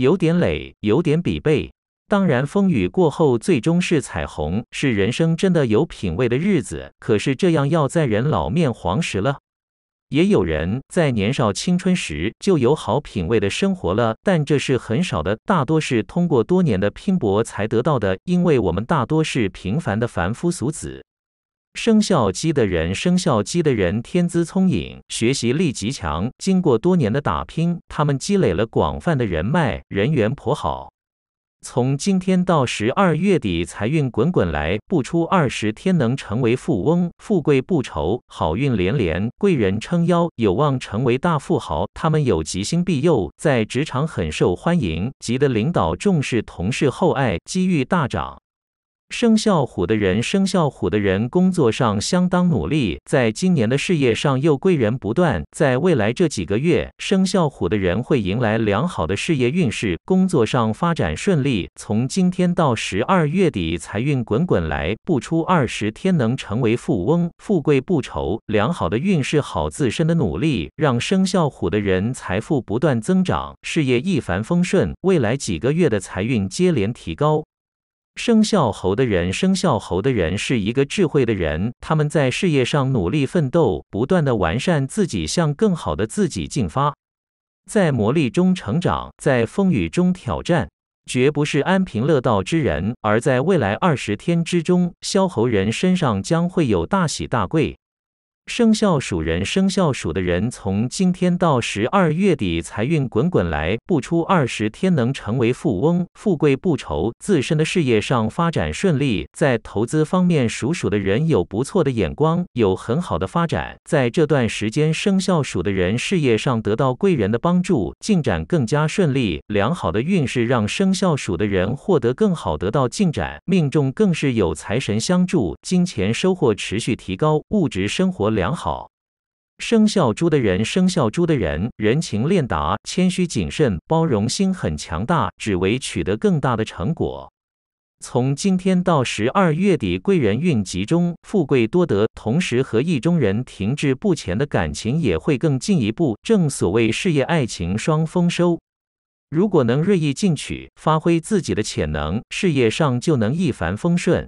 有点累，有点疲惫。当然，风雨过后，最终是彩虹，是人生真的有品味的日子。可是这样，要在人老面黄时了。也有人在年少青春时就有好品味的生活了，但这是很少的，大多是通过多年的拼搏才得到的。因为我们大多是平凡的凡夫俗子。生肖鸡的人，生肖鸡的人天资聪颖，学习力极强。经过多年的打拼，他们积累了广泛的人脉，人缘颇好。从今天到十二月底，财运滚滚来，不出二十天能成为富翁，富贵不愁，好运连连，贵人撑腰，有望成为大富豪。他们有吉星庇佑，在职场很受欢迎，得领导重视，同事厚爱，机遇大涨。生肖虎的人，生肖虎的人工作上相当努力，在今年的事业上又贵人不断。在未来这几个月，生肖虎的人会迎来良好的事业运势，工作上发展顺利。从今天到十二月底，财运滚滚来，不出二十天能成为富翁，富贵不愁。良好的运势好，自身的努力让生肖虎的人财富不断增长，事业一帆风顺。未来几个月的财运接连提高。生肖猴的人，生肖猴的人是一个智慧的人，他们在事业上努力奋斗，不断的完善自己，向更好的自己进发，在磨砺中成长，在风雨中挑战，绝不是安贫乐道之人。而在未来二十天之中，肖猴人身上将会有大喜大贵。生肖属人生肖属的人，从今天到十二月底，财运滚滚来，不出二十天能成为富翁，富贵不愁。自身的事业上发展顺利，在投资方面，属鼠的人有不错的眼光，有很好的发展。在这段时间，生肖属的人事业上得到贵人的帮助，进展更加顺利。良好的运势让生肖属的人获得更好得到进展，命中更是有财神相助，金钱收获持续提高，物质生活。良好，生肖猪的人，生肖猪的人，人情练达，谦虚谨慎，包容心很强大，只为取得更大的成果。从今天到十二月底，贵人运集中，富贵多得。同时，和意中人停滞不前的感情也会更进一步。正所谓事业爱情双丰收。如果能锐意进取，发挥自己的潜能，事业上就能一帆风顺。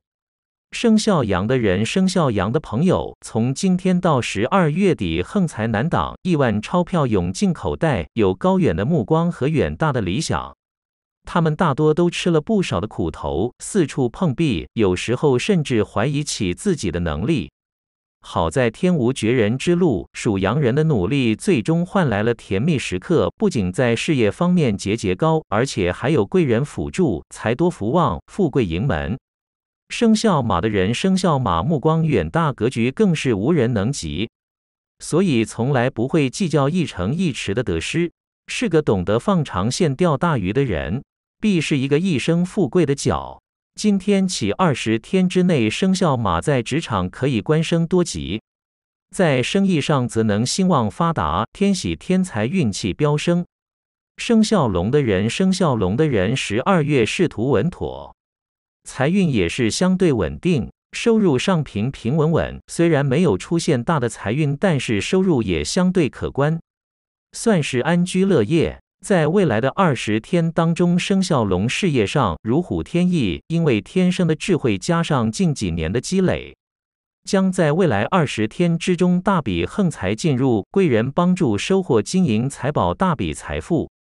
生肖羊的人，生肖羊的朋友，从今天到十二月底，横财难挡，亿万钞票涌进口袋。有高远的目光和远大的理想，他们大多都吃了不少的苦头，四处碰壁，有时候甚至怀疑起自己的能力。好在天无绝人之路，属羊人的努力最终换来了甜蜜时刻。不仅在事业方面节节高，而且还有贵人辅助，财多福旺，富贵盈门。生肖马的人，生肖马目光远大，格局更是无人能及，所以从来不会计较一城一池的得失，是个懂得放长线钓大鱼的人，必是一个一生富贵的角。今天起二十天之内，生肖马在职场可以官升多级，在生意上则能兴旺发达，天喜天财，运气飙升。生肖龙的人，生肖龙的人十二月仕途稳妥。财运也是相对稳定，收入上平平稳稳。虽然没有出现大的财运，但是收入也相对可观，算是安居乐业。在未来的二十天当中，生肖龙事业上如虎添翼，因为天生的智慧加上近几年的积累，将在未来二十天之中大笔横财进入，贵人帮助收获金银财宝，大笔财富。